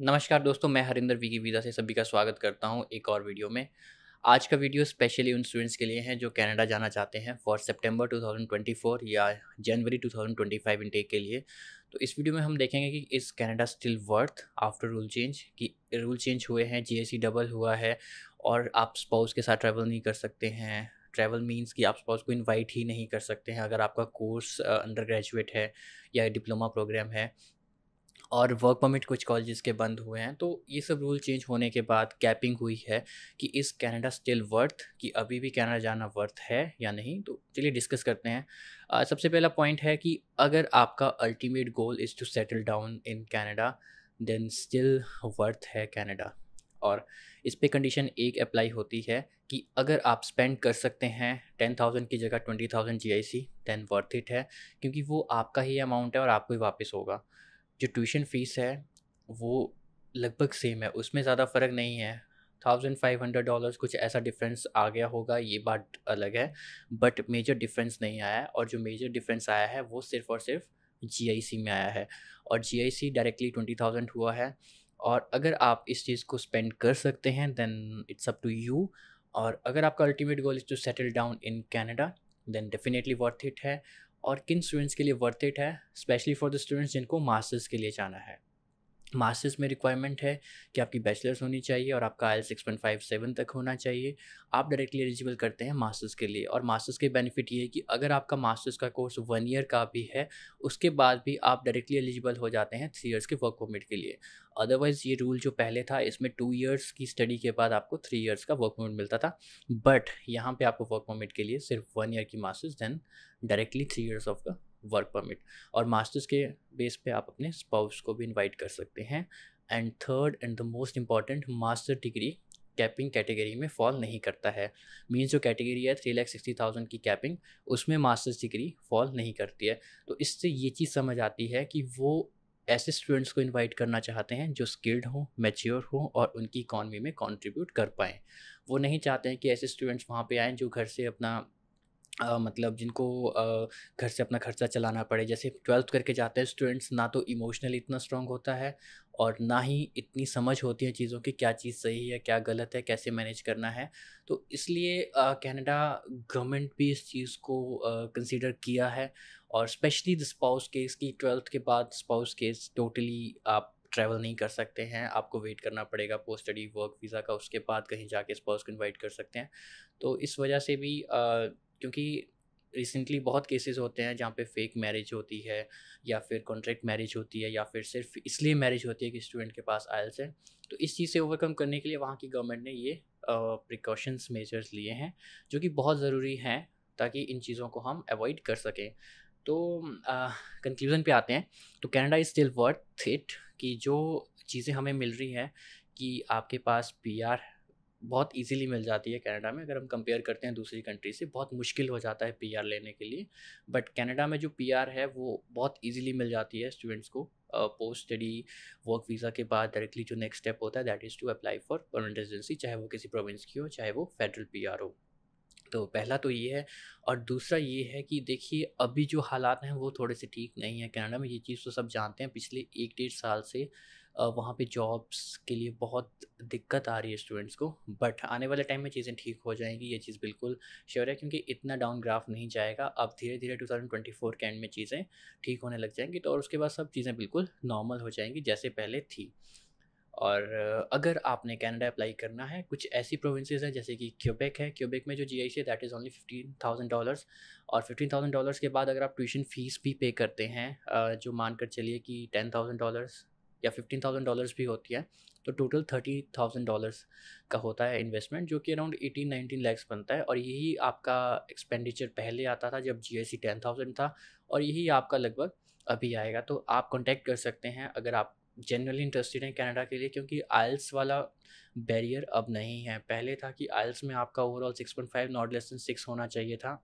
नमस्कार दोस्तों मैं हरिंदर वी की वीजा से सभी का स्वागत करता हूं एक और वीडियो में आज का वीडियो स्पेशली उन स्टूडेंट्स के लिए है जो कनाडा जाना चाहते हैं फॉर सितंबर 2024 या जनवरी 2025 इंटेक के लिए तो इस वीडियो में हम देखेंगे कि इस Canada still worth after rule change कि रूल चेंज हुए हैं जी डबल हुआ है और आप स्पाउस के साथ ट्रैवल नहीं कर सकते हैं ट्रैवल मीन्स कि आप स्पाउस को इन्वाइट ही नहीं कर सकते हैं अगर आपका कोर्स अंडर ग्रेजुएट है या डिप्लोमा प्रोग्राम है और वर्क परमिट कुछ कॉलेज के बंद हुए हैं तो ये सब रूल चेंज होने के बाद कैपिंग हुई है कि इस कैनेडा स्टिल वर्थ कि अभी भी कैनेडा जाना वर्थ है या नहीं तो चलिए डिस्कस करते हैं आ, सबसे पहला पॉइंट है कि अगर आपका ultimate goal is to settle down in Canada then still worth है कैनेडा और इस पे कंडीशन एक अप्लाई होती है कि अगर आप स्पेंड कर सकते हैं टेन थाउजेंड की जगह twenty thousand G I C then worth it है क्योंकि वो आपका ही अमाउंट है और आपको ही वापस होगा जो ट्यूशन फ़ीस है वो लगभग सेम है उसमें ज़्यादा फ़र्क नहीं है थाउजेंड फाइव हंड्रेड डॉलर्स कुछ ऐसा डिफरेंस आ गया होगा ये बात अलग है बट मेजर डिफरेंस नहीं आया और जो मेजर डिफरेंस आया है वो सिर्फ़ और सिर्फ जी में आया है और जी डायरेक्टली ट्वेंटी थाउजेंड हुआ है और अगर आप इस चीज़ को स्पेंड कर सकते हैं then it's up to you और अगर आपका ultimate goal is to settle down in Canada then definitely worth it है और किन स्टूडेंट्स के लिए वर्थ इट है स्पेशली फॉर द स्टूडेंट्स जिनको मास्टर्स के लिए जाना है मास्टर्स में रिक्वायरमेंट है कि आपकी बैचलर्स होनी चाहिए और आपका आई सिक्स पॉइंट फाइव सेवन तक होना चाहिए आप डायरेक्टली एलिजिबल करते हैं मास्टर्स के लिए और मास्टर्स के बेनिफिट ये है कि अगर आपका मास्टर्स का कोर्स वन ईयर का भी है उसके बाद भी आप डायरेक्टली एलिजिबल हो जाते हैं थ्री ईयर्स के वर्क परमिट के लिए अदरवाइज़ ये रूल जो पहले था इसमें टू ईयर्स की स्टडी के बाद आपको थ्री ईयर्स का वर्क परमिट मिलता था बट यहाँ पर आपको वर्क परमिट के लिए सिर्फ वन ईयर की masters than directly three years of का वर्क परमिट और मास्टर्स के बेस पे आप अपने स्पाउस को भी इनवाइट कर सकते हैं and third and the most important master degree capping category में फॉल नहीं करता है मीन्स जो कैटेगरी है थ्री लैख सिक्सटी थाउजेंड की कैपिंग उसमें मास्टर्स डिग्री फॉल नहीं करती है तो इससे ये चीज़ समझ आती है कि वो ऐसे स्टूडेंट्स को इनवाइट करना चाहते हैं जो स्किल्ड हों मेच्योर हों और उनकी इकॉनमी में कंट्रीब्यूट कर पाएँ वो नहीं चाहते हैं कि ऐसे स्टूडेंट्स वहाँ पे आएँ जो घर से अपना आ, मतलब जिनको घर से अपना खर्चा चलाना पड़े जैसे ट्वेल्थ करके जाते हैं स्टूडेंट्स ना तो इमोशनली इतना स्ट्रांग होता है और ना ही इतनी समझ होती है चीज़ों की क्या चीज़ सही है क्या गलत है कैसे मैनेज करना है तो इसलिए कनाडा गवर्नमेंट भी इस चीज़ को कंसिडर किया है और स्पेशली द स्पाउस केस की ट्वेल्थ के बाद स्पाउस केस टोटली आप ट्रैवल नहीं कर सकते हैं आपको वेट करना पड़ेगा पोस्ट स्टडी वर्क वीज़ा का उसके बाद कहीं जाके स्पाउस को इन्वाइट कर सकते हैं तो इस वजह से भी क्योंकि रिसेंटली बहुत केसेस होते हैं जहाँ पे फेक मैरिज होती है या फिर कॉन्ट्रैक्ट मैरिज होती है या फिर सिर्फ इसलिए मैरिज होती है कि स्टूडेंट के पास आयल्स है तो इस चीज़ से ओवरकम करने के लिए वहाँ की गवर्नमेंट ने ये प्रिकॉशंस मेजर्स लिए हैं जो कि बहुत ज़रूरी हैं ताकि इन चीज़ों को हम अवॉइड कर सकें तो कंक्लूज़न पे आते हैं तो Canada is still worth it कि जो चीज़ें हमें मिल रही हैं कि आपके पास पी आर बहुत इजीली मिल जाती है कनाडा में अगर हम कंपेयर करते हैं दूसरी कंट्री से बहुत मुश्किल हो जाता है पीआर लेने के लिए बट कनाडा में जो पीआर है वो बहुत इजीली मिल जाती है स्टूडेंट्स को पोस्ट स्टडी वर्क वीज़ा के बाद डायरेक्टली जो नेक्स्ट स्टेप होता है that is to apply for permanent residency चाहे वो किसी प्रोविंस की हो चाहे वो फेडरल पी हो तो पहला तो ये है और दूसरा ये है कि देखिए अभी जो हालात हैं वो थोड़े से ठीक नहीं है कनाडा में ये चीज़ तो सब जानते हैं पिछले एक डेढ़ साल से वहाँ पे जॉब्स के लिए बहुत दिक्कत आ रही है स्टूडेंट्स को बट आने वाले टाइम में चीज़ें ठीक हो जाएंगी ये चीज़ बिल्कुल श्योर है क्योंकि इतना डाउन ग्राफ नहीं जाएगा अब धीरे धीरे 2024 के एंड में चीज़ें ठीक होने लग जाएंगी तो और उसके बाद सब चीज़ें बिल्कुल नॉर्मल हो जाएंगी जैसे पहले थी और अगर आपने कनाडा अप्लाई करना है कुछ ऐसी प्रोविंसेस हैं जैसे कि क्यूबेक है क्यूबेक में जो जी आई सी है that is only fifteen thousand dollars और फिफ्टीन थाउजेंड डॉलर्स के बाद अगर आप ट्यूशन फ़ीस भी पे करते हैं जो मानकर चलिए कि टेन थाउजेंड डॉलर्स या फिफ्टीन थाउजेंड डॉलर्स भी होती है तो टोटल थर्टी थाउजेंड डॉलर्स का होता है इन्वेस्टमेंट जो कि अराउंड एटीन नाइनटीन लैक्स बनता है और यही आपका एक्सपेंडिचर पहले आता था जब G S C ten thousand था और यही आपका लगभग अभी आएगा तो आप कॉन्टैक्ट कर सकते हैं अगर आप जनरली इंटरेस्टेड हैं कनाडा के लिए क्योंकि आयल्स वाला बैरियर अब नहीं है पहले था कि आयल्स में आपका overall six point five not less than six होना चाहिए था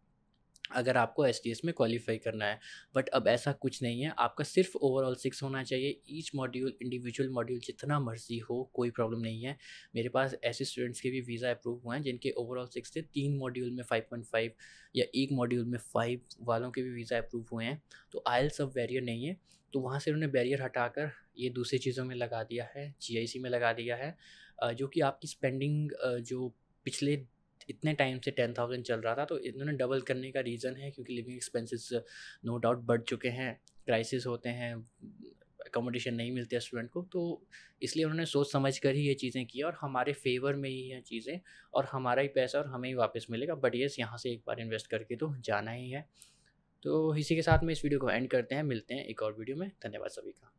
अगर आपको एस टी एस में क्वालिफाई करना है बट अब ऐसा कुछ नहीं है आपका सिर्फ ओवरऑल सिक्स होना चाहिए ईच मॉड्यूल इंडिविजुअल मॉड्यूल जितना मर्जी हो कोई प्रॉब्लम नहीं है मेरे पास ऐसे स्टूडेंट्स के भी वीज़ा अप्रूव हुए हैं जिनके ओवरऑल सिक्स थे तीन मॉड्यूल में फाइव पॉइंट फाइव या एक मॉड्यूल में फाइव वालों के भी वीज़ा अप्रूव हुए हैं तो आयल सब बैरियर नहीं है तो वहाँ से उन्होंने बैरियर हटाकर ये दूसरी चीज़ों में लगा दिया है जी में लगा दिया है जो कि आपकी स्पेंडिंग जो पिछले इतने टाइम से टेन थाउजेंड चल रहा था तो इन्होंने डबल करने का रीज़न है क्योंकि लिविंग एक्सपेंसेस नो डाउट बढ़ चुके हैं क्राइसिस होते हैं अकोमोडेशन नहीं मिलते स्टूडेंट को तो इसलिए उन्होंने सोच समझ कर ही ये चीज़ें की और हमारे फेवर में ही ये चीज़ें और हमारा ही पैसा और हमें ही वापस मिलेगा बट येस यहाँ से एक बार इन्वेस्ट करके तो जाना ही है तो इसी के साथ में इस वीडियो को एंड करते हैं मिलते हैं एक और वीडियो में धन्यवाद सभी का